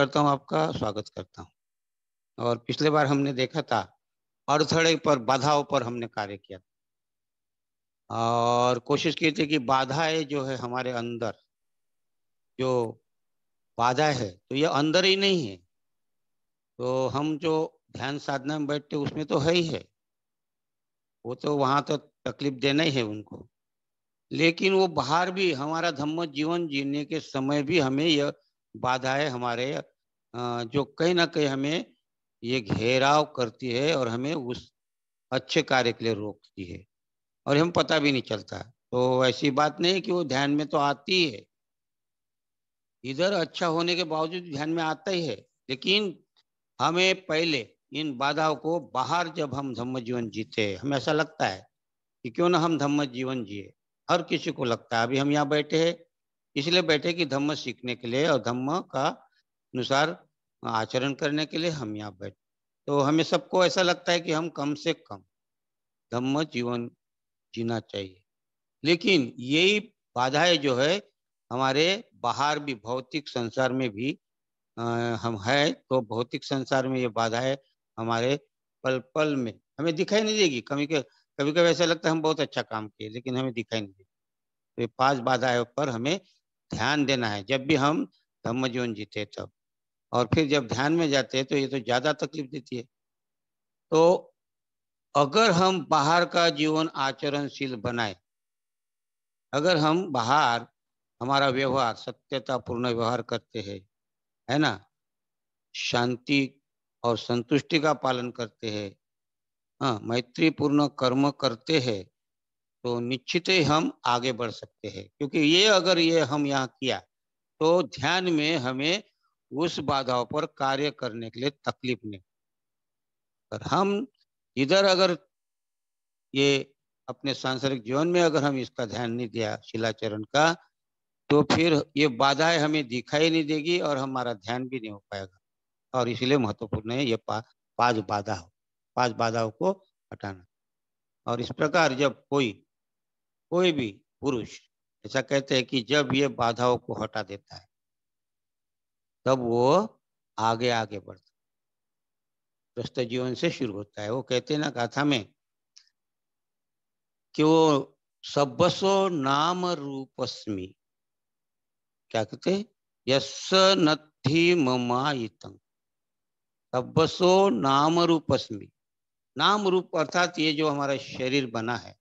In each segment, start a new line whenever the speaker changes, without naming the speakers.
करता हूँ आपका स्वागत करता हूँ और पिछले बार हमने देखा था अड़थड़े पर बाधाओं पर हमने कार्य किया और कोशिश की थी कि बाधाएं जो है हमारे अंदर जो बाधा है तो ये अंदर ही नहीं है तो हम जो ध्यान साधना में बैठते उसमें तो है ही है वो तो वहां तो तकलीफ देना ही है उनको लेकिन वो बाहर भी हमारा धम्म जीवन जीने के समय भी हमें यह बाधाएं हमारे जो कहीं ना कहीं हमें ये घेराव करती है और हमें उस अच्छे कार्य के लिए रोकती है और हम पता भी नहीं चलता तो ऐसी बात नहीं है कि वो ध्यान में तो आती है इधर अच्छा होने के बावजूद ध्यान में आता ही है लेकिन हमें पहले इन बाधाओं को बाहर जब हम धम्म जीवन जीते हमें ऐसा लगता है कि क्यों ना हम धम्म जीवन जिए हर किसी को लगता है अभी हम यहाँ बैठे हैं इसलिए बैठे कि धम्म सीखने के लिए और धम्म का अनुसार आचरण करने के लिए हम यहाँ बैठ तो हमें सबको ऐसा लगता है कि हम कम से कम धम्म जीवन जीना चाहिए लेकिन यही बाधाएं जो है हमारे बाहर भी भौतिक संसार में भी आ, हम है तो भौतिक संसार में ये बाधाएं हमारे पल पल में हमें दिखाई नहीं देगी कभी कभी कभी ऐसा लगता है हम बहुत अच्छा काम किए लेकिन हमें दिखाई नहीं देगी तो ये पांच बाधाएं पर हमें ध्यान देना है जब भी हम धम्म जीवन जीते तब और फिर जब ध्यान में जाते हैं तो ये तो ज़्यादा तकलीफ देती है तो अगर हम बाहर का जीवन आचरणशील बनाए अगर हम बाहर हमारा व्यवहार सत्यता पूर्ण व्यवहार करते हैं है ना शांति और संतुष्टि का पालन करते हैं हाँ मैत्रीपूर्ण कर्म करते हैं तो निश्चित ही हम आगे बढ़ सकते हैं क्योंकि ये अगर ये हम यहाँ किया तो ध्यान में हमें उस बाधाओं पर कार्य करने के लिए तकलीफ नहीं पर हम इधर अगर ये अपने सांसारिक जीवन में अगर हम इसका ध्यान नहीं दिया शिलाचरण का तो फिर ये बाधाएं हमें दिखाई नहीं देगी और हमारा ध्यान भी नहीं हो पाएगा और इसलिए महत्वपूर्ण है ये पा, पांच बाधा हो पांच बाधाओं को हटाना और इस प्रकार जब कोई कोई भी पुरुष ऐसा कहते हैं कि जब ये बाधाओं को हटा देता है तब वो आगे आगे बढ़ता गृहस्थ जीवन से शुरू होता है वो कहते हैं ना गाथा में कि वो सबसो नाम रूपस्मी क्या कहते यस नथि ममायतंग सबसो नाम रूपस्मी नाम रूप अर्थात ये जो हमारा शरीर बना है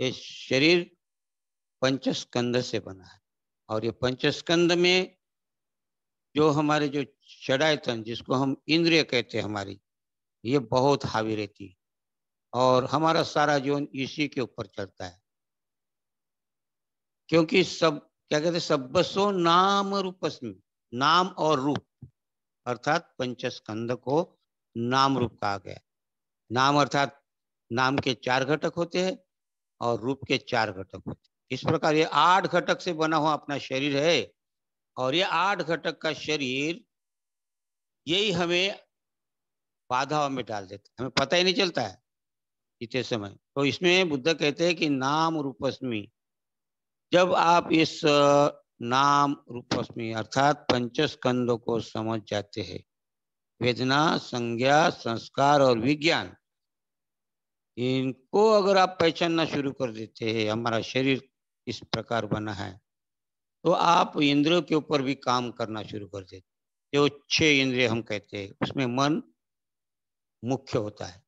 ये शरीर पंचस्कंद से बना है और ये पंचस्कंद में जो हमारे जो चढ़ायतन जिसको हम इंद्रिय कहते हैं हमारी ये बहुत हावी रहती है और हमारा सारा जीवन इसी के ऊपर चलता है क्योंकि सब क्या कहते हैं बसो नाम रूपस्म नाम और रूप अर्थात पंचस्कंद को नाम रूप कहा गया नाम अर्थात नाम के चार घटक होते हैं और रूप के चार घटक होते हैं इस प्रकार ये आठ घटक से बना हुआ अपना शरीर है और ये आठ घटक का शरीर यही हमें बाधाओं में डाल देता हमें पता ही नहीं चलता है इतने समय तो इसमें बुद्ध कहते हैं कि नाम रूपस्मी जब आप इस नाम रूपस्मी अर्थात पंचस्कंदों को समझ जाते हैं वेदना संज्ञा संस्कार और विज्ञान इनको अगर आप पहचानना शुरू कर देते हैं हमारा शरीर इस प्रकार बना है तो आप इंद्रियों के ऊपर भी काम करना शुरू कर देते जो छह इंद्रिय हम कहते हैं उसमें मन मुख्य होता है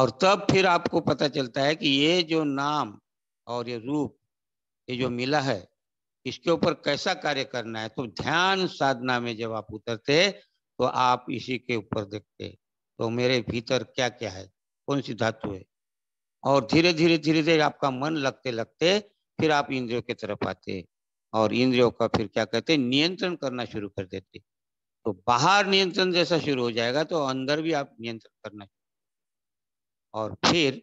और तब फिर आपको पता चलता है कि ये जो नाम और ये रूप ये जो मिला है इसके ऊपर कैसा कार्य करना है तो ध्यान साधना में जब आप उतरते तो आप इसी के ऊपर देखते तो मेरे भीतर क्या क्या है कौन सी धातु है और धीरे धीरे धीरे धीरे आपका मन लगते लगते फिर आप इंद्रियों के तरफ आते और इंद्रियों का फिर क्या कहते हैं नियंत्रण करना शुरू कर देते तो बाहर नियंत्रण जैसा शुरू हो जाएगा तो अंदर भी आप नियंत्रण करना और फिर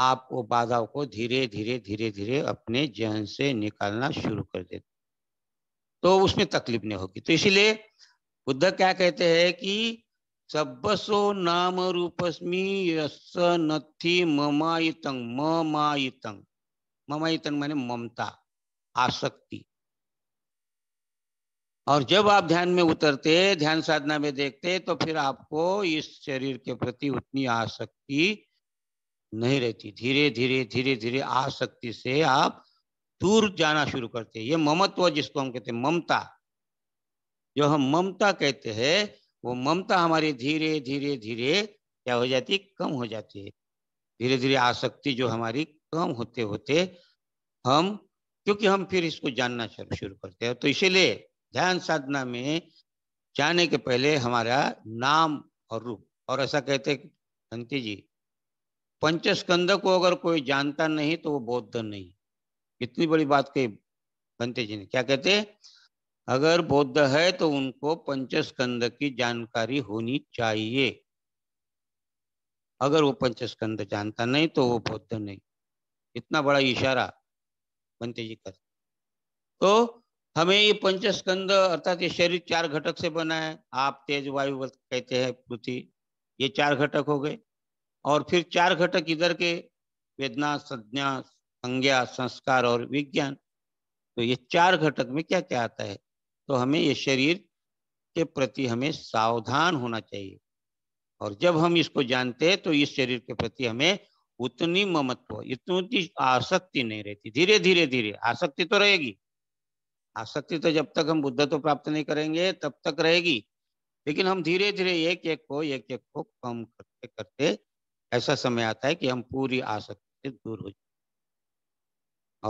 आप वो बाधाओं को धीरे धीरे धीरे धीरे अपने जहन से निकालना शुरू कर देते तो उसमें तकलीफ नहीं होगी तो इसीलिए बुद्ध क्या कहते हैं कि सबसो नाम रूपस्मी यस नथि ममायतंग ममायतंग ममैतन माने ममता आसक्ति और जब आप ध्यान में उतरते ध्यान साधना में देखते तो फिर आपको इस शरीर के प्रति उतनी आसक्ति नहीं रहती धीरे धीरे धीरे धीरे आसक्ति से आप दूर जाना शुरू करते ये ममत्व जिसको हम कहते हैं ममता जो हम ममता कहते हैं वो ममता हमारी धीरे धीरे धीरे क्या हो जाती है कम हो जाती है धीरे धीरे आसक्ति जो हमारी कम होते होते हम क्योंकि हम फिर इसको जानना शुरू करते हैं तो इसीलिए ध्यान साधना में जाने के पहले हमारा नाम और रूप और ऐसा कहते धनती जी पंचस्कंद को अगर कोई जानता नहीं तो वो बौद्ध नहीं इतनी बड़ी बात कही भंते जी ने क्या कहते अगर बौद्ध है तो उनको पंचस्कंद की जानकारी होनी चाहिए अगर वो पंचस्कंद जानता नहीं तो वो बौद्ध नहीं इतना बड़ा इशारा बनते जी कर तो हमें ये पंचस्कंद अर्थात ये शरीर चार घटक से बना है आप तेज वायु कहते हैं पृथ्वी ये चार घटक हो गए और फिर चार घटक इधर के वेदना संज्ञा संज्ञा संस्कार और विज्ञान तो ये चार घटक में क्या क्या आता है तो हमें ये शरीर के प्रति हमें सावधान होना चाहिए और जब हम इसको जानते हैं तो इस शरीर के प्रति हमें उतनी ममत्व इतनी आसक्ति नहीं रहती धीरे धीरे धीरे आसक्ति तो रहेगी आसक्ति तो जब तक हम बुद्ध तो प्राप्त नहीं करेंगे तब तक रहेगी लेकिन हम धीरे धीरे एक एक को एक एक को कम करते करते ऐसा समय आता है कि हम पूरी आसक्ति से दूर हो जाए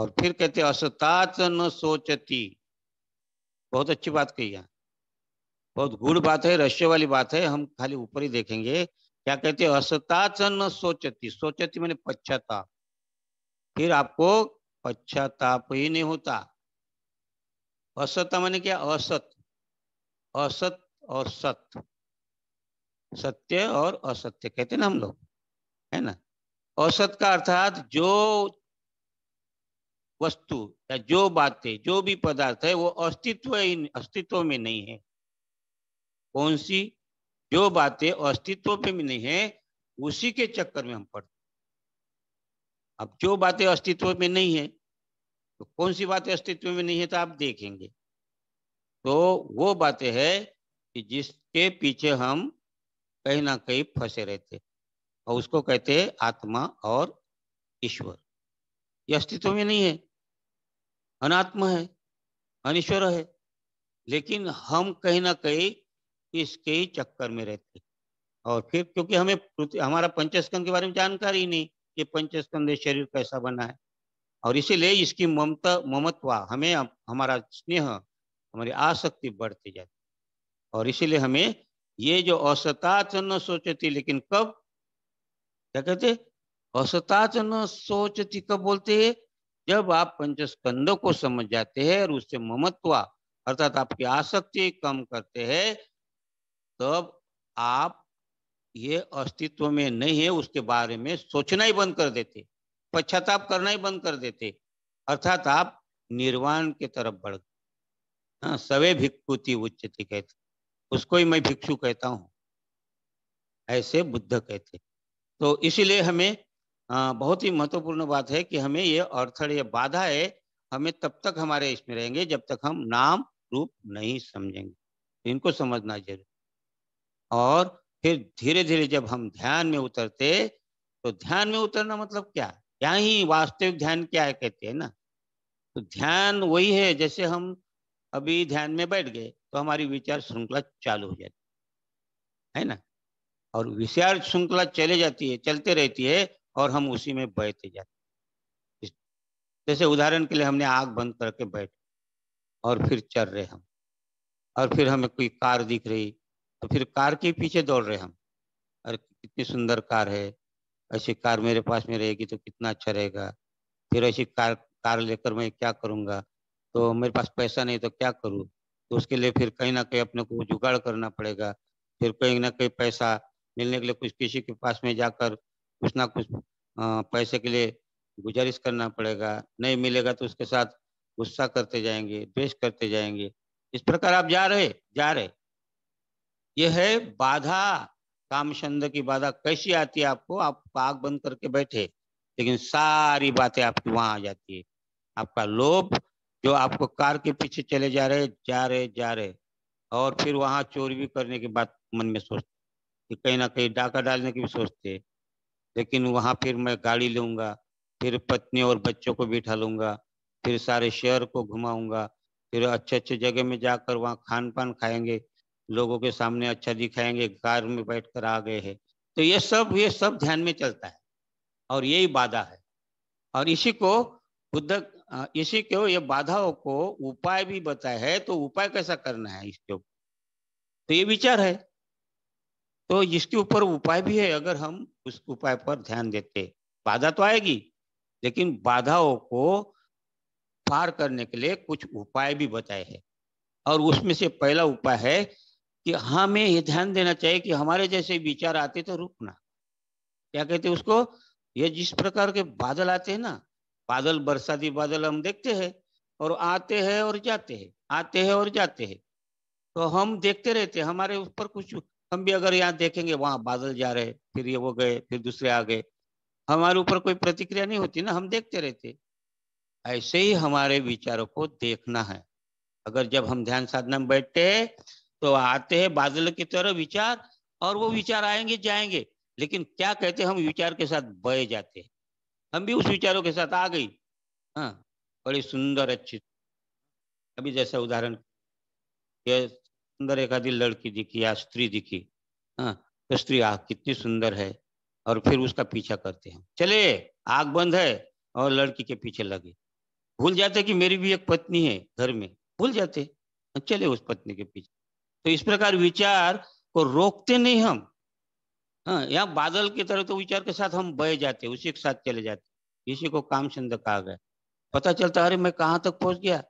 और फिर कहते असतात न सोचती बहुत अच्छी बात कही यहाँ बहुत गुड़ बात है रहस्य वाली बात है हम खाली ऊपर ही देखेंगे क्या कहते हैं असताच न सोचती सोचती मैंने पश्चाताप फिर आपको पश्चाताप ही नहीं होता असत मैंने क्या असत असत और सत्य सत्य और असत्य कहते ना हम लोग है ना औसत का अर्थात जो वस्तु या जो बातें जो भी पदार्थ है वो अस्तित्व ही अस्तित्व में नहीं है कौन सी जो बातें अस्तित्व पे भी नहीं है उसी के चक्कर में हम पढ़ते अब जो बातें अस्तित्व में नहीं है तो कौन सी बातें अस्तित्व में नहीं है तो आप देखेंगे तो वो बातें है कि जिसके पीछे हम कहीं ना कहीं फंसे रहते और उसको कहते हैं आत्मा और ईश्वर ये अस्तित्व में नहीं है अनात्मा है अनिश्वर है लेकिन हम कहीं ना कहीं इसके ही चक्कर में रहते और फिर क्योंकि हमें हमारा पंचस्कंद के बारे में जानकारी नहीं कि पंचस्कंद शरीर कैसा बना है और इसीलिए इसकी ममता ममत्वा हमें हमारा स्नेह हमारी आसक्ति बढ़ती जाती और इसीलिए हमें ये जो असता न सोचती लेकिन कब क्या कहते असतात न सोचती कब बोलते है जब आप पंचस्कंदों को समझ जाते हैं और उससे ममत्वा अर्थात आपकी आसक्ति कम करते हैं तब आप ये अस्तित्व में नहीं है उसके बारे में सोचना ही बंद कर देते पश्चाताप करना ही बंद कर देते अर्थात आप निर्वाण के तरफ बढ़ गए हाँ, सवे भिक्षुति थी कहते उसको ही मैं भिक्षु कहता हूं ऐसे बुद्ध कहते तो इसीलिए हमें आ, हाँ, बहुत ही महत्वपूर्ण बात है कि हमें ये अड़थड़ ये बाधा है हमें तब तक हमारे इसमें रहेंगे जब तक हम नाम रूप नहीं समझेंगे इनको समझना जरूर और फिर धीरे धीरे जब हम ध्यान में उतरते तो ध्यान में उतरना मतलब क्या क्या ही वास्तविक ध्यान क्या है कहते हैं ना तो ध्यान वही है जैसे हम अभी ध्यान में बैठ गए तो हमारी विचार श्रृंखला चालू हो जाती है ना और विचार श्रृंखला चले जाती है चलते रहती है और हम उसी में बहते जाते जैसे उदाहरण के लिए हमने आग बंद करके बैठ और फिर चल रहे हम और फिर हमें कोई कार दिख रही तो फिर कार के पीछे दौड़ रहे हम अरे कितनी सुंदर कार है ऐसी कार मेरे पास में रहेगी तो कितना अच्छा रहेगा फिर ऐसी कार कार लेकर मैं क्या करूँगा तो मेरे पास पैसा नहीं तो क्या करूँ तो उसके लिए फिर कहीं ना कहीं अपने को जुगाड़ करना पड़ेगा फिर कहीं ना कहीं पैसा मिलने के लिए कुछ किसी के पास में जाकर कुछ ना कुछ पैसे के लिए गुजारिश करना पड़ेगा नहीं मिलेगा तो उसके साथ गुस्सा करते जाएंगे द्वेष करते जाएंगे इस प्रकार आप जा रहे जा रहे ये है बाधा काम छंद की बाधा कैसी आती है आपको आप आग बंद करके बैठे लेकिन सारी बातें आपकी वहां आ जाती है आपका लोभ जो आपको कार के पीछे चले जा रहे जा रहे जा रहे और फिर वहां चोरी भी करने की बात मन में सोचते कहीं ना कहीं डाका डालने की भी सोचते लेकिन वहां फिर मैं गाड़ी लूंगा फिर पत्नी और बच्चों को बिठा लूंगा फिर सारे शहर को घुमाऊंगा फिर अच्छे अच्छे जगह में जाकर वहाँ खान पान खाएंगे लोगों के सामने अच्छा दिखाएंगे कार में बैठ कर आ गए हैं तो ये सब ये सब ध्यान में चलता है और यही बाधा है और इसी को बुद्ध इसी को ये बाधाओं को उपाय भी बताया है तो उपाय कैसा करना है इसके ऊपर तो ये विचार है तो इसके ऊपर उपाय भी है अगर हम उस उपाय पर ध्यान देते बाधा तो आएगी लेकिन बाधाओं को पार करने के लिए कुछ उपाय भी बताए हैं और उसमें से पहला उपाय है कि हमें ये ध्यान देना चाहिए कि हमारे जैसे विचार आते तो रुकना क्या कहते हैं उसको ये जिस प्रकार के बादल आते हैं ना बादल बरसाती बादल हम देखते हैं और आते हैं और जाते हैं आते हैं और जाते हैं तो हम देखते रहते हैं हमारे ऊपर कुछ हम भी अगर यहाँ देखेंगे वहां बादल जा रहे फिर ये वो गए फिर दूसरे आ गए हमारे ऊपर कोई प्रतिक्रिया नहीं होती ना हम देखते रहते ऐसे ही हमारे विचारों को देखना है अगर जब हम ध्यान साधना में बैठते तो आते हैं बादल की तरह विचार और वो विचार आएंगे जाएंगे लेकिन क्या कहते हैं हम विचार के साथ बह जाते हैं हम भी उस विचारों के साथ आ गई हाँ बड़ी सुंदर अच्छी अभी जैसा उदाहरण सुंदर एक आधी लड़की दिखी या स्त्री दिखी हाँ तो स्त्री आग कितनी सुंदर है और फिर उसका पीछा करते हैं चले आग बंद है और लड़की के पीछे लगे भूल जाते कि मेरी भी एक पत्नी है घर में भूल जाते हाँ, चले उस पत्नी के पीछे तो इस प्रकार विचार को रोकते नहीं हम हाँ बादल की तरह तो विचार के साथ हम बह जाते उसी के साथ चले जाते इसी को काम छंद कहा गया पता चलता अरे मैं कहाँ तक पहुंच गया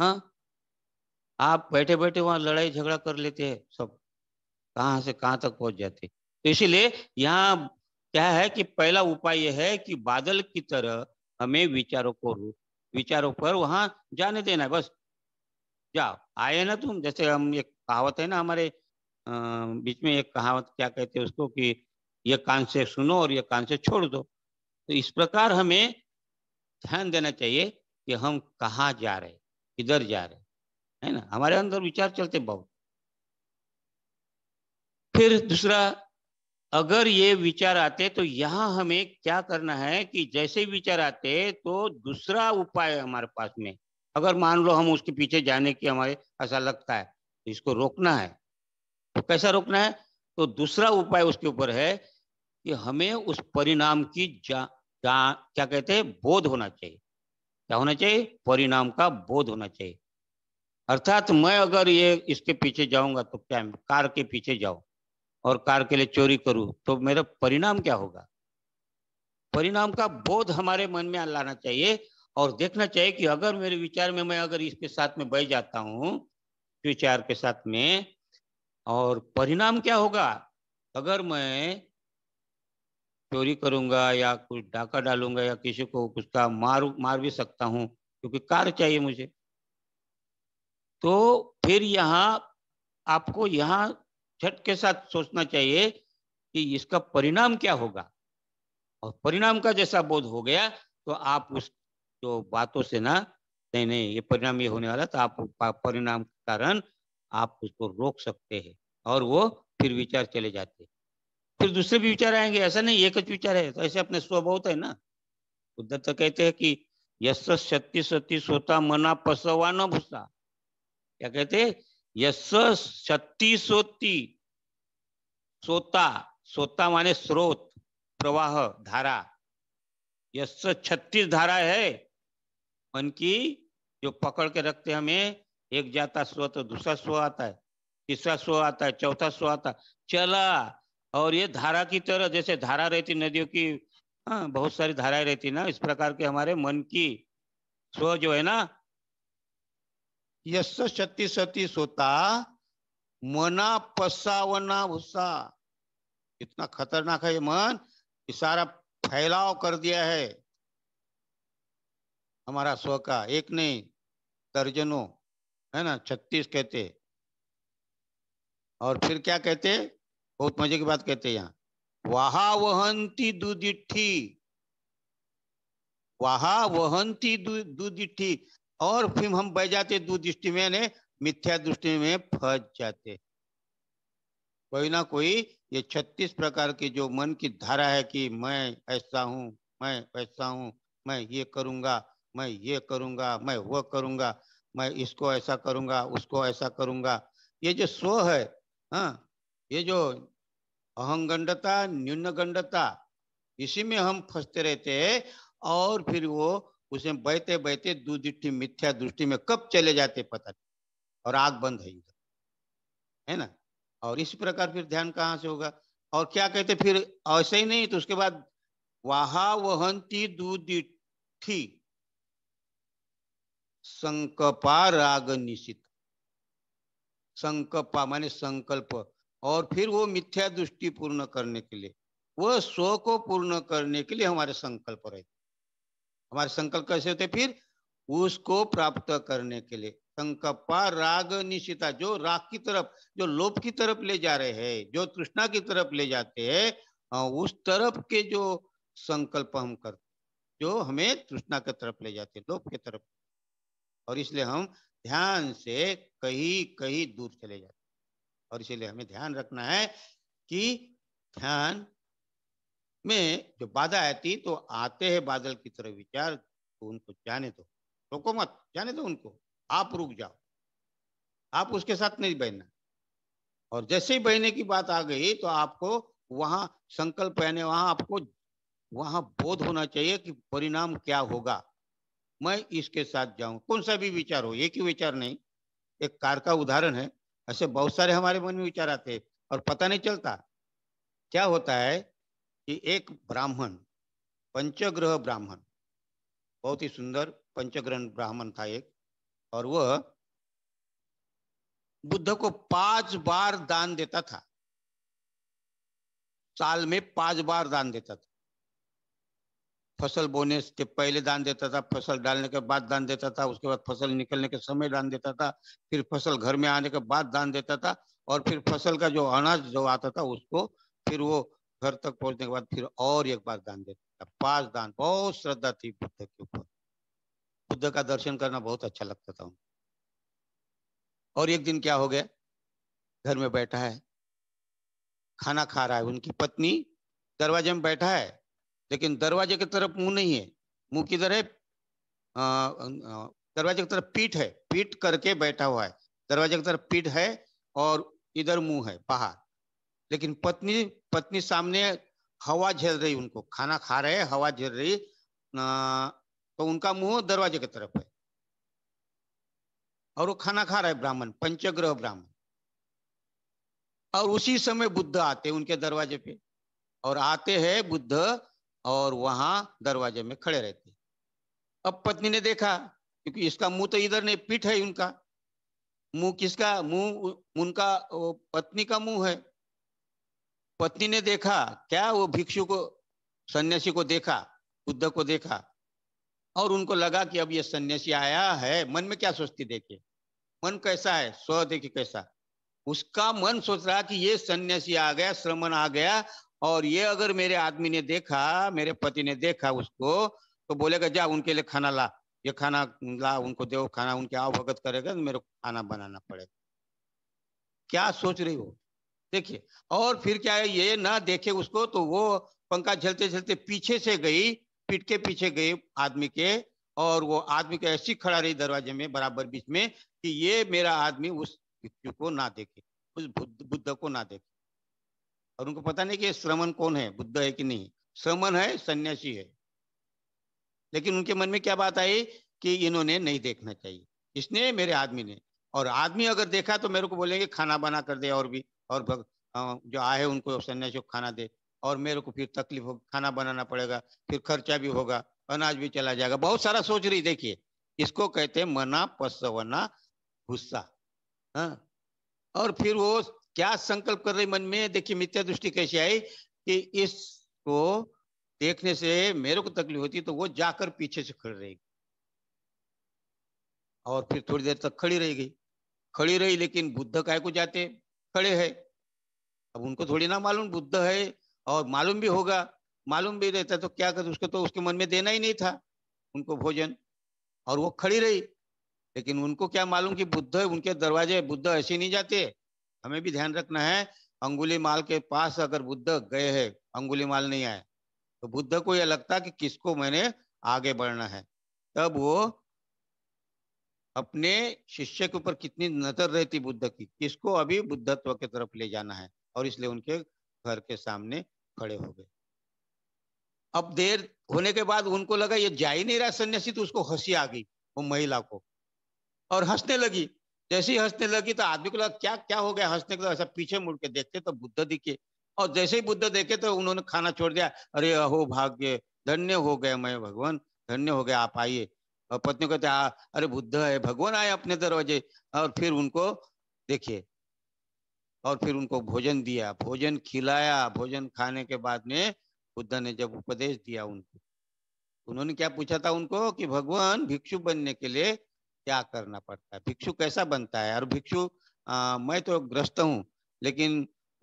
हाँ आप बैठे बैठे वहां लड़ाई झगड़ा कर लेते हैं सब कहाँ से कहाँ तक पहुंच जाते तो इसीलिए यहाँ क्या है कि पहला उपाय यह है कि बादल की तरह हमें विचारों को विचारों पर वहां जाने देना है बस जाओ आए ना तुम जैसे हम एक कहावत है ना हमारे बीच में एक कहावत क्या कहते हैं उसको कि ये कान से सुनो और ये कान से छोड़ दो तो इस प्रकार हमें ध्यान देना चाहिए कि हम कहाँ जा रहे किधर जा रहे है ना हमारे अंदर विचार चलते बहुत फिर दूसरा अगर ये विचार आते तो यहां हमें क्या करना है कि जैसे विचार आते तो दूसरा उपाय हमारे पास में अगर मान लो हम उसके पीछे जाने की हमारे ऐसा लगता है इसको रोकना है तो कैसा रोकना है तो दूसरा उपाय उसके ऊपर है कि हमें उस परिणाम की जा, जा क्या कहते हैं बोध होना चाहिए क्या होना चाहिए परिणाम का बोध होना चाहिए अर्थात मैं अगर ये इसके पीछे जाऊंगा तो क्या कार के पीछे जाऊं और कार के लिए चोरी करूं तो मेरा परिणाम क्या होगा परिणाम का बोध हमारे मन में लाना चाहिए और देखना चाहिए कि अगर मेरे विचार में मैं अगर इसके साथ में बह जाता हूं विचार के साथ में और परिणाम क्या होगा अगर मैं चोरी करूंगा या कुछ डाका डालूंगा या किसी को का मार मार भी सकता हूं क्योंकि कार चाहिए मुझे तो फिर यहाँ आपको यहाँ झट के साथ सोचना चाहिए कि इसका परिणाम क्या होगा और परिणाम का जैसा बोध हो गया तो आप उस जो बातों से ना नहीं नहीं ये परिणाम ये होने वाला तो आप परिणाम कारण आप उसको रोक सकते हैं और वो फिर विचार चले जाते फिर दूसरे भी विचार आएंगे ऐसा नहीं एक विचार है तो ऐसे अपने स्वभाव है ना बुद्ध तो कहते हैं कि यश सत्य सत्य सोता मना पसवा न भूसा क्या कहते यश सत्य सोती सोता सोता माने स्रोत प्रवाह धारा यश छत्तीस धारा है मन की जो पकड़ के रखते हमें एक जाता स्व तो दूसरा स्व आता है तीसरा स्व आता है चौथा स्व आता है चला और ये धारा की तरह जैसे धारा रहती नदियों की हाँ बहुत सारी धाराएं रहती ना इस प्रकार के हमारे मन की स्व जो है ना यश सती सती सोता मना पसावना भुस्सा इतना खतरनाक है ये मन कि सारा फैलाव कर दिया है हमारा स्व का एक नहीं दर्जनों है ना छत्तीस कहते और फिर क्या कहते बहुत मजे की बात कहते यहाँ वहा वहंती दुदिठी वहा वहंती दुदिठी और फिर हम बह जाते दुदिष्टि में ने मिथ्या दृष्टि में फंस जाते कोई ना कोई ये छत्तीस प्रकार की जो मन की धारा है कि मैं ऐसा हूँ मैं ऐसा हूँ मैं ये करूंगा मैं ये करूंगा मैं वो करूंगा मैं इसको ऐसा करूंगा उसको ऐसा करूंगा ये जो स्व है हा? ये जो अहंगंडता न्यूनगंडता इसी में हम फंसते रहते हैं और फिर वो उसे बहते बहते दूधि मिथ्या दृष्टि में कब चले जाते पता नहीं और आग बंद है इधर है ना और इस प्रकार फिर ध्यान कहाँ से होगा और क्या कहते फिर ऐसे ही नहीं तो उसके बाद वहा वहंती दूधि संकपा राग निशित संकपा माने संकल्प और फिर वो मिथ्या दृष्टि पूर्ण करने के लिए वो स्व को पूर्ण करने के लिए हमारे संकल्प रहते हमारे संकल्प कैसे होते फिर उसको प्राप्त करने के लिए संकपा राग निशिता जो राग की तरफ जो लोभ की तरफ ले जा रहे हैं जो तृष्णा की तरफ ले जाते हैं हाँ, उस तरफ के जो संकल्प हम करते जो हमें तृष्णा की तरफ ले जाते लोभ की तरफ और इसलिए हम ध्यान से कहीं कहीं दूर चले जाते और इसलिए हमें ध्यान रखना है कि ध्यान में जो बाधा आती तो आते हैं बादल की तरह विचार तो उनको जाने दो रोको मत जाने दो उनको आप रुक जाओ आप उसके साथ नहीं बहना और जैसे ही बहने की बात आ गई तो आपको वहां संकल्प यानी वहां आपको वहां बोध होना चाहिए कि परिणाम क्या होगा मैं इसके साथ जाऊं कौन सा भी विचार हो एक ही विचार नहीं एक कार का उदाहरण है ऐसे बहुत सारे हमारे मन में विचार आते हैं और पता नहीं चलता क्या होता है कि एक ब्राह्मण पंचग्रह ब्राह्मण बहुत ही सुंदर पंचग्रह ब्राह्मण था एक और वह बुद्ध को पांच बार दान देता था साल में पांच बार दान देता था फसल बोने के पहले दान देता था फसल डालने के बाद दान देता था उसके बाद फसल निकलने के समय दान देता था फिर फसल घर में आने के बाद दान देता था और फिर फसल का जो अनाज जो आता था उसको फिर वो घर तक पहुंचने के बाद फिर और एक बार दान देता था पांच दान बहुत श्रद्धा थी बुद्ध के ऊपर बुद्ध का दर्शन करना बहुत अच्छा लगता था उनको और एक दिन क्या हो गया घर में बैठा है खाना खा रहा है उनकी पत्नी दरवाजे में बैठा है लेकिन दरवाजे की तरफ मुंह नहीं है मुंह किधर है दरवाजे की तरफ पीठ है पीठ करके बैठा हुआ है दरवाजे की तरफ पीठ है और इधर मुंह है बाहर लेकिन पत्नी पत्नी सामने हवा झेल रही उनको खाना खा रहे हवा झेल रही तो उनका मुंह दरवाजे की तरफ है और वो खाना खा रहा है ब्राह्मण पंचग्रह ब्राह्मण और उसी समय बुद्ध आते उनके दरवाजे पे और आते हैं बुद्ध और वहां दरवाजे में खड़े रहते अब पत्नी ने देखा क्योंकि इसका मुंह तो इधर नहीं पीठ है उनका मुंह किसका मुंह उनका पत्नी का मुंह है पत्नी ने देखा क्या वो भिक्षु को सन्यासी को देखा बुद्ध को देखा और उनको लगा कि अब ये सन्यासी आया है मन में क्या सोचती देखे मन कैसा है स्व देखे कैसा उसका मन सोच रहा कि ये सन्यासी आ गया श्रमण आ गया और ये अगर मेरे आदमी ने देखा मेरे पति ने देखा उसको तो बोलेगा जा उनके लिए खाना ला ये खाना ला उनको दे खाना उनके भगत करेगा तो मेरे को खाना बनाना पड़ेगा क्या सोच रही हो देखिए और फिर क्या है ये ना देखे उसको तो वो पंखा झलते झलते पीछे से गई पीठ के पीछे गई आदमी के और वो आदमी के ऐसी खड़ा रही दरवाजे में बराबर बीच में कि ये मेरा आदमी उस को ना देखे उस बुद्ध को ना देखे और उनको पता नहीं कि श्रमण कौन है बुद्ध है कि नहीं श्रमण है सन्यासी है लेकिन उनके मन में क्या बात आई कि इन्होंने नहीं देखना चाहिए इसने मेरे आदमी ने और आदमी अगर देखा तो मेरे को बोलेंगे खाना बना कर दे और भी और जो आए उनको सन्यासी को खाना दे और मेरे को फिर तकलीफ हो खाना बनाना पड़ेगा फिर खर्चा भी होगा अनाज भी चला जाएगा बहुत सारा सोच रही देखिए इसको कहते हैं मना पसवना गुस्सा हाँ और फिर वो क्या संकल्प कर रहे मन में देखिए मिथ्या दृष्टि कैसी आई कि इसको देखने से मेरे को तकलीफ होती तो वो जाकर पीछे से खड़ी रहेगी और फिर थोड़ी देर तक खड़ी रह गई खड़ी रही लेकिन बुद्ध काय को जाते खड़े है अब उनको थोड़ी ना मालूम बुद्ध है और मालूम भी होगा मालूम भी रहता तो क्या कर उसको तो उसके मन में देना ही नहीं था उनको भोजन और वो खड़ी रही लेकिन उनको क्या मालूम कि बुद्ध है उनके दरवाजे बुद्ध ऐसे नहीं जाते हमें भी ध्यान रखना है अंगुली माल के पास अगर बुद्ध गए है अंगुली माल नहीं आए तो बुद्ध को यह लगता कि किसको मैंने आगे बढ़ना है तब वो अपने शिष्य के ऊपर कितनी नजर रहती बुद्ध की किसको अभी बुद्धत्व के तरफ ले जाना है और इसलिए उनके घर के सामने खड़े हो गए अब देर होने के बाद उनको लगा ये जा ही नहीं रहा सन्यासी तो उसको हंसी आ गई वो महिला को और हंसने लगी जैसे ही हंसने लगी तो आदमी को लगा क्या क्या हो गया हंसने को ऐसा पीछे मुड़ के देखते तो बुद्ध दिखे और जैसे ही बुद्ध देखे तो उन्होंने खाना छोड़ दिया अरे अहो भाग्य धन्य हो गए मैं भगवान धन्य हो गया आप आइए और पत्नी कहते अरे बुद्ध है भगवान आए अपने दरवाजे और फिर उनको देखिए और फिर उनको भोजन दिया भोजन खिलाया भोजन खाने के बाद में बुद्ध ने जब उपदेश दिया उनको उन्होंने क्या पूछा था उनको कि भगवान भिक्षु बनने के लिए क्या करना पड़ता है भिक्षु कैसा बनता है और भिक्षु आ, मैं तो ग्रस्त हूँ लेकिन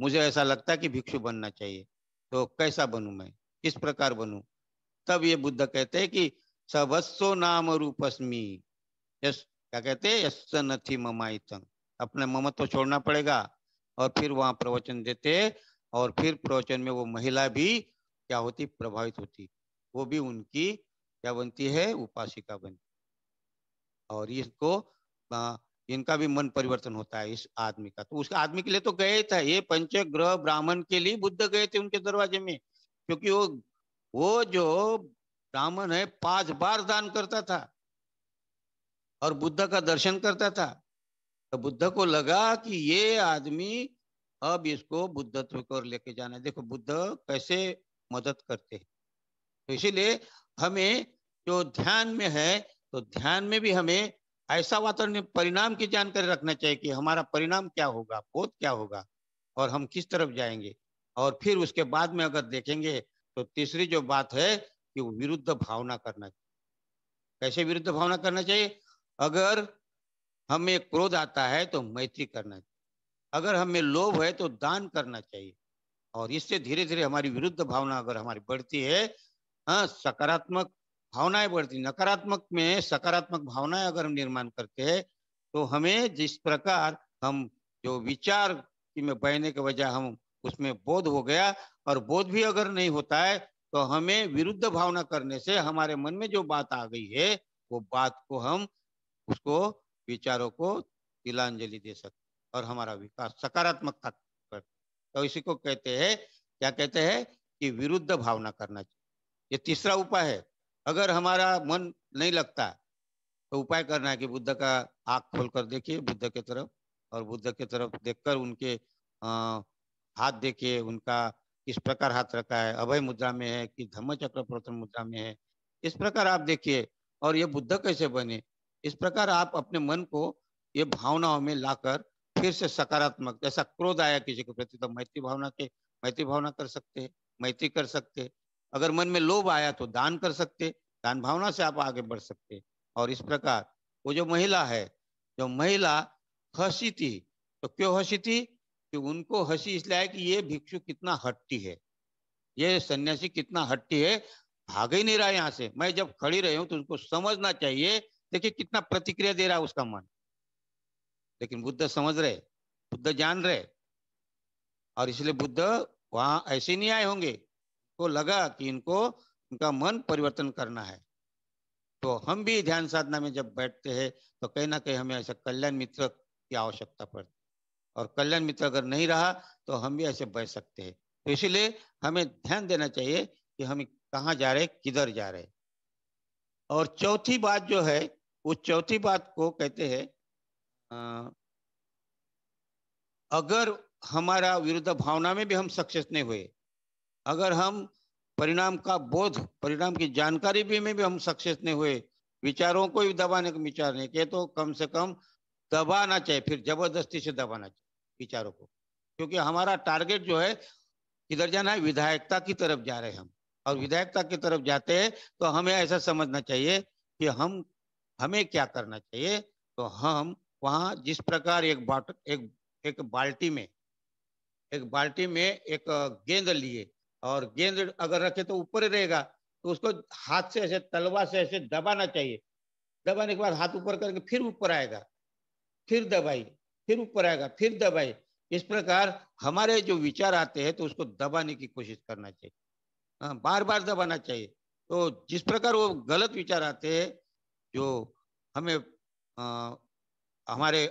मुझे ऐसा लगता है कि भिक्षु बनना चाहिए तो कैसा बनू मैं किस प्रकार बनू तब ये बुद्ध कहते हैं कि सवस्व नाम रूपस्मी यस क्या कहते हैं यस ममाई तंग अपने ममत तो छोड़ना पड़ेगा और फिर वहां प्रवचन देते और फिर प्रवचन में वो महिला भी क्या होती प्रभावित होती वो भी उनकी क्या बनती है उपासिका बनती और इसको इनका भी मन परिवर्तन होता है इस आदमी का तो उस आदमी के लिए तो गए था ये पंच ग्रह ब्राह्मण के लिए बुद्ध गए थे उनके दरवाजे में क्योंकि वो वो जो ब्राह्मण है पांच बार दान करता था और बुद्ध का दर्शन करता था तो बुद्ध को लगा कि ये आदमी अब इसको बुद्धत्व को लेके जाना है देखो बुद्ध कैसे मदद करते हैं तो इसीलिए हमें जो ध्यान में है तो ध्यान में भी हमें ऐसा वातावरण परिणाम की जानकारी रखना चाहिए कि हमारा परिणाम क्या होगा बोध क्या होगा और हम किस तरफ जाएंगे और फिर उसके बाद में अगर देखेंगे तो तीसरी जो बात है कि विरुद्ध भावना करना चाहिए कैसे विरुद्ध भावना करना चाहिए अगर हमें क्रोध आता है तो मैत्री करना चाहिए अगर हमें लोभ है तो दान करना चाहिए और इससे धीरे धीरे हमारी विरुद्ध भावना अगर हमारी बढ़ती है हाँ सकारात्मक भावनाएं बढ़ती नकारात्मक में सकारात्मक भावनाएं अगर हम निर्माण करते हैं तो हमें जिस प्रकार हम जो विचार में बहने के बजाय हम उसमें बोध हो गया और बोध भी अगर नहीं होता है तो हमें विरुद्ध भावना करने से हमारे मन में जो बात आ गई है वो बात को हम उसको विचारों को तिलांजलि दे सकते और हमारा विकास सकारात्मकता पर तो इसी को कहते हैं क्या कहते हैं कि विरुद्ध भावना करना चाहिए ये तीसरा उपाय है अगर हमारा मन नहीं लगता तो उपाय करना है कि बुद्ध का आंख खोल कर देखिए बुद्ध के तरफ और बुद्ध के तरफ देखकर उनके हाथ देखिए उनका किस प्रकार हाथ रखा है अभय मुद्रा में है कि धम्म चक्र प्रथम मुद्रा में है इस प्रकार आप देखिए और ये बुद्ध कैसे बने इस प्रकार आप अपने मन को ये भावनाओं में लाकर फिर से सकारात्मक जैसा क्रोध आया किसी के प्रति तो मैत्री भावना के मैत्री भावना कर सकते हैं मैत्री कर सकते अगर मन में लोभ आया तो दान कर सकते दान भावना से आप आगे बढ़ सकते और इस प्रकार वो जो महिला है जो महिला हसी थी तो क्यों हसी थी कि उनको हसी इसलिए आया कि ये भिक्षु कितना हट्टी है ये सन्यासी कितना हट्टी है भाग ही नहीं रहा यहाँ से मैं जब खड़ी रही हूँ तो उनको समझना चाहिए देखिए कितना प्रतिक्रिया दे रहा है उसका मन लेकिन बुद्ध समझ रहे बुद्ध जान रहे और इसलिए बुद्ध वहां ऐसे नहीं आए होंगे को लगा कि इनको उनका मन परिवर्तन करना है तो हम भी ध्यान साधना में जब बैठते हैं तो कहीं ना कहीं हमें ऐसा कल्याण मित्र की आवश्यकता पड़ती और कल्याण मित्र अगर नहीं रहा तो हम भी ऐसे बैठ सकते हैं तो इसीलिए हमें ध्यान देना चाहिए कि हम कहा जा रहे किधर जा रहे और चौथी बात जो है उस चौथी बात को कहते हैं अगर हमारा विरुद्ध भावना में भी हम सक्सेस नहीं हुए अगर हम परिणाम का बोध परिणाम की जानकारी भी में भी हम सक्सेस नहीं हुए विचारों को भी दबाने का विचार नहीं के तो कम से कम दबाना चाहिए फिर जबरदस्ती से दबाना चाहिए विचारों को क्योंकि हमारा टारगेट जो है किधर जाना है विधायकता की तरफ जा रहे हैं हम और विधायकता की तरफ जाते हैं तो हमें ऐसा समझना चाहिए कि हम हमें क्या करना चाहिए तो हम वहाँ जिस प्रकार एक बाट एक एक बाल्टी में एक बाल्टी में एक गेंद लिए और गेंद अगर रखे तो ऊपर ही रहेगा तो उसको हाथ से ऐसे तलवा से ऐसे दबाना चाहिए दबाने के बाद हाथ ऊपर करके फिर ऊपर आएगा फिर दबाई फिर ऊपर आएगा फिर दबाई इस प्रकार हमारे जो विचार आते हैं तो उसको दबाने की कोशिश करना चाहिए हाँ बार बार दबाना चाहिए तो जिस प्रकार वो गलत विचार आते हैं जो हमें आ, हमारे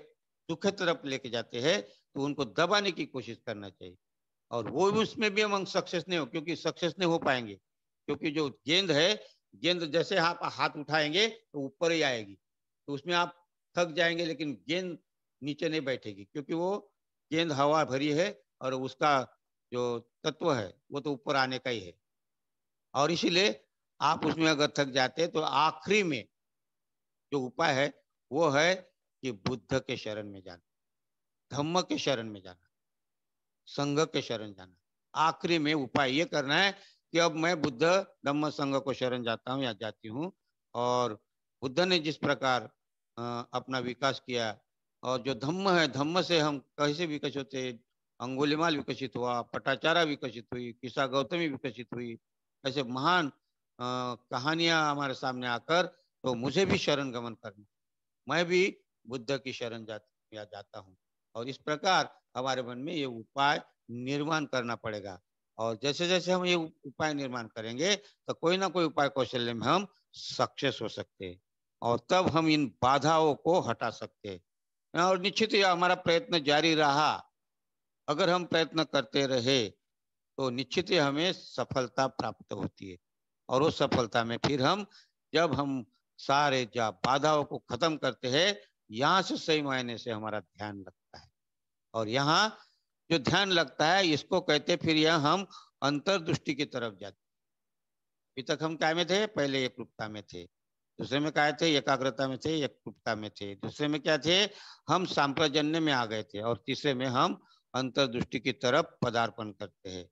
दुख तरफ लेके जाते हैं तो उनको दबाने की कोशिश करना चाहिए और वो भी उसमें भी हम सक्सेस नहीं हो क्योंकि सक्सेस नहीं हो पाएंगे क्योंकि जो गेंद है गेंद जैसे आप हाथ उठाएंगे तो ऊपर ही आएगी तो उसमें आप थक जाएंगे लेकिन गेंद नीचे नहीं बैठेगी क्योंकि वो गेंद हवा भरी है और उसका जो तत्व है वो तो ऊपर आने का ही है और इसीलिए आप उसमें अगर थक जाते तो आखिरी में जो उपाय है वो है कि बुद्ध के शरण में जाना धम्म के शरण में जाना संघ के शरण जाना आखिरी में उपाय ये करना है कि अब मैं बुद्ध धम्म संघ को शरण जाता हूँ या जाती हूँ और बुद्ध ने जिस प्रकार अपना विकास किया और जो धम्म है धम्म से हम कैसे विकसित होते अंगुलिमाल विकसित हुआ पटाचारा विकसित हुई किसा गौतमी विकसित हुई ऐसे महान कहानियां हमारे सामने आकर तो मुझे भी शरण गमन करना मैं भी बुद्ध की शरण जाता हूँ और इस प्रकार हमारे मन में ये उपाय निर्माण करना पड़ेगा और जैसे जैसे हम ये उपाय निर्माण करेंगे तो कोई ना कोई उपाय कौशल्य में हम सक्सेस हो सकते हैं और तब हम इन बाधाओं को हटा सकते हैं और निश्चित ही हमारा प्रयत्न जारी रहा अगर हम प्रयत्न करते रहे तो निश्चित ही हमें सफलता प्राप्त होती है और उस सफलता में फिर हम जब हम सारे जा बाधाओं को खत्म करते हैं यहाँ से सही मायने से हमारा ध्यान लगता और यहाँ जो ध्यान लगता है इसको कहते फिर यह हम अंतरदृष्टि की तरफ जाते अभी तक हम क्या में थे पहले एक रूपता में थे दूसरे में क्या थे एकाग्रता में थे एक रूपता में थे दूसरे में क्या थे हम सांप्रजन्य में आ गए थे और तीसरे में हम अंतरदृष्टि की तरफ पदार्पण करते हैं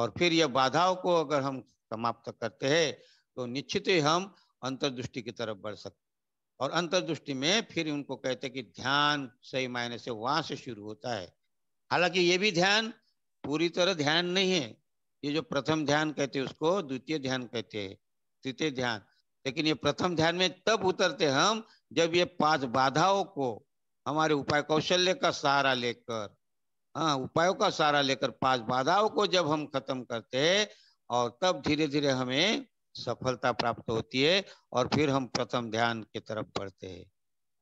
और फिर यह बाधाओं को अगर हम समाप्त करते हैं तो निश्चित ही हम अंतरदृष्टि की तरफ बढ़ सकते और अंतर्दृष्टि में फिर उनको कहते कि ध्यान सही मायने से वहां से शुरू होता है हालांकि ये भी ध्यान पूरी तरह ध्यान नहीं है ये जो प्रथम ध्यान कहते हैं उसको द्वितीय ध्यान कहते हैं तृतीय ध्यान लेकिन ये प्रथम ध्यान में तब उतरते हम जब ये पांच बाधाओं को हमारे उपाय कौशल्य का सहारा लेकर हाँ उपायों का सहारा लेकर पांच बाधाओं को जब हम खत्म करते हैं और तब धीरे धीरे हमें सफलता प्राप्त होती है और फिर हम प्रथम ध्यान की तरफ बढ़ते हैं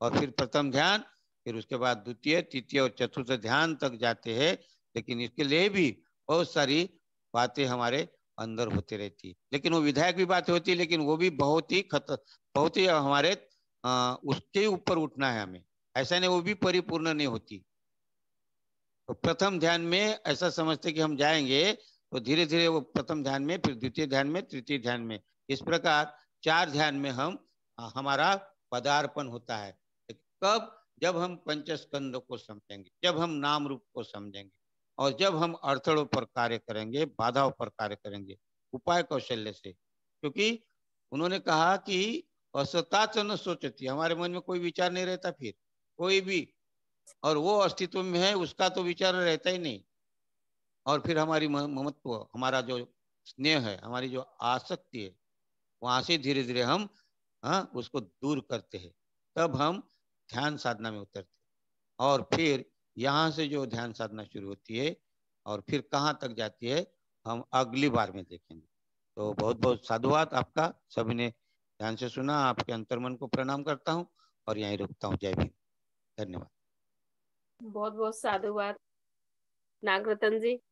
और फिर प्रथम ध्यान फिर उसके बाद द्वितीय तृतीय और चतुर्थ ध्यान तक जाते हैं लेकिन इसके लिए भी बहुत सारी बातें हमारे अंदर होती रहती लेकिन वो विधायक भी बातें होती है लेकिन वो भी बहुत ही खत बहुत ही हमारे आ, उसके ऊपर उठना है हमें ऐसा नहीं वो भी परिपूर्ण नहीं होती तो प्रथम ध्यान में ऐसा समझते कि हम जाएंगे और धीरे धीरे वो प्रथम ध्यान में फिर द्वितीय ध्यान में तृतीय ध्यान में इस प्रकार चार ध्यान में हम हमारा पदार्पण होता है कब जब हम पंचस्कंद को समझेंगे जब हम नाम रूप को समझेंगे और जब हम अड़थड़ों पर कार्य करेंगे बाधाओं पर कार्य करेंगे उपाय कौशल्य से क्योंकि उन्होंने कहा कि असता न सोचती हमारे मन में कोई विचार नहीं रहता फिर कोई भी और वो अस्तित्व में है उसका तो विचार रहता ही नहीं और फिर हमारी ममत्व हमारा जो स्नेह है हमारी जो आसक्ति है वहां से धीरे धीरे हम हाँ उसको दूर करते हैं तब हम ध्यान साधना में उतरते हैं और फिर यहाँ से जो ध्यान साधना शुरू होती है और फिर कहाँ तक जाती है हम अगली बार में देखेंगे तो बहुत बहुत साधुवाद आपका सभी ने ध्यान से सुना आपके अंतर्मन को प्रणाम करता हूँ और यहीं रुकता हूँ जय भीम धन्यवाद बहुत बहुत साधुवाद नागरतन जी